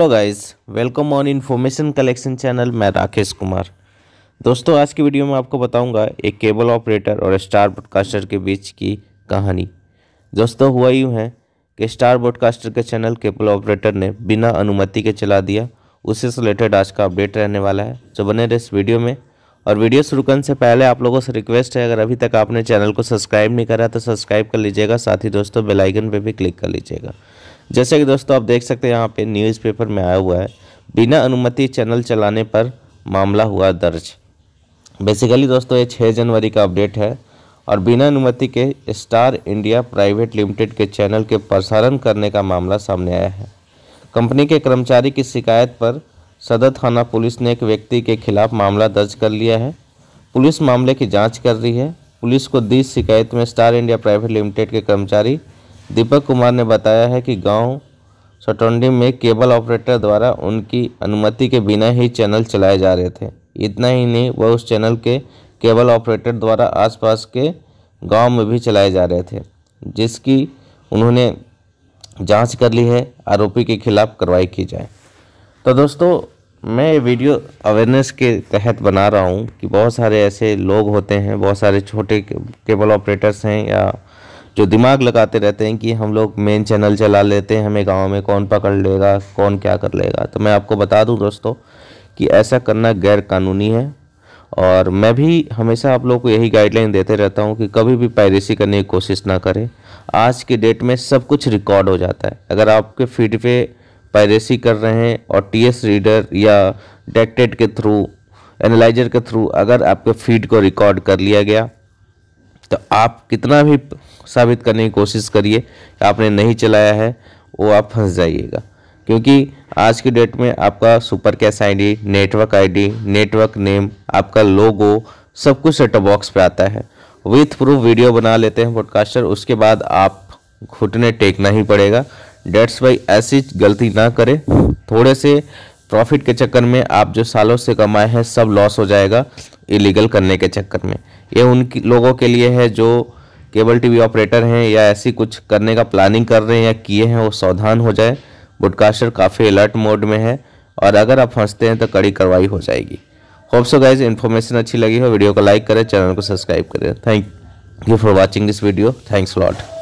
hello guys welcome on information collection channel मैं राकेश कुमार दोस्तों आज की वीडियो में आपको बताऊंगा एक केबल ऑपरेटर और स्टार ब्रॉडकास्टर के बीच की कहानी दोस्तों हुआ यूँ है कि स्टार ब्रॉडकास्टर के चैनल केबल ऑपरेटर ने बिना अनुमति के चला दिया उसी से रिलेटेड आज का अपडेट रहने वाला है जो बने रहे इस वीडियो में और वीडियो शुरू करने से पहले आप लोगों से रिक्वेस्ट है अगर अभी तक आपने चैनल को सब्सक्राइब नहीं करा तो सब्सक्राइब कर लीजिएगा साथ ही दोस्तों बेलाइकन पर भी क्लिक कर लीजिएगा जैसे कि दोस्तों आप देख सकते हैं यहाँ पे न्यूज़पेपर में आया हुआ है बिना अनुमति चैनल चलाने पर मामला हुआ दर्ज बेसिकली दोस्तों ये छः जनवरी का अपडेट है और बिना अनुमति के स्टार इंडिया प्राइवेट लिमिटेड के चैनल के प्रसारण करने का मामला सामने आया है कंपनी के कर्मचारी की शिकायत पर सदर थाना पुलिस ने एक व्यक्ति के खिलाफ मामला दर्ज कर लिया है पुलिस मामले की जांच कर रही है पुलिस को दी शिकायत में स्टार इंडिया प्राइवेट लिमिटेड के कर्मचारी दीपक कुमार ने बताया है कि गांव सटोंडी में केबल ऑपरेटर द्वारा उनकी अनुमति के बिना ही चैनल चलाए जा रहे थे इतना ही नहीं वह उस चैनल के केबल ऑपरेटर द्वारा आसपास के गांव में भी चलाए जा रहे थे जिसकी उन्होंने जांच कर ली है आरोपी के खिलाफ कार्रवाई की जाए तो दोस्तों मैं ये वीडियो अवेयरनेस के तहत बना रहा हूँ कि बहुत सारे ऐसे लोग होते हैं बहुत सारे छोटे केबल ऑपरेटर्स हैं या जो दिमाग लगाते रहते हैं कि हम लोग मेन चैनल चला लेते हैं हमें गाँव में कौन पकड़ लेगा कौन क्या कर लेगा तो मैं आपको बता दूँ दोस्तों कि ऐसा करना गैर कानूनी है और मैं भी हमेशा आप लोगों को यही गाइडलाइन देते रहता हूँ कि कभी भी पायरेसी करने की कोशिश ना करें आज के डेट में सब कुछ रिकॉर्ड हो जाता है अगर आपके फीड पे पायरेसी कर रहे हैं और टी रीडर या डेक्टेड के थ्रू एनालाइजर के थ्रू अगर आपके फीड को रिकॉर्ड कर लिया गया तो आप कितना भी साबित करने की कोशिश करिए आपने नहीं चलाया है वो आप फंस जाइएगा क्योंकि आज की डेट में आपका super cash ID network ID network name आपका लोगो सब कुछ सेटअप बॉक्स पे आता है विथ प्रूफ वीडियो बना लेते हैं पॉडकास्टर उसके बाद आप घुटने टेकना ही पड़ेगा डेट्स भाई ऐसी गलती ना करें थोड़े से प्रॉफिट के चक्कर में आप जो सालों से कमाए हैं सब लॉस हो जाएगा इलीगल करने के चक्कर में ये उन लोगों के लिए है जो केबल टीवी ऑपरेटर हैं या ऐसी कुछ करने का प्लानिंग कर रहे हैं या किए हैं वो सावधान हो जाए बुडकास्टर काफ़ी अलर्ट मोड में है और अगर आप फंसते हैं तो कड़ी कार्रवाई हो जाएगी होप सो गाइज इन्फॉर्मेशन अच्छी लगी हो वीडियो को लाइक करें चैनल को सब्सक्राइब करें thank you for watching this video thanks lot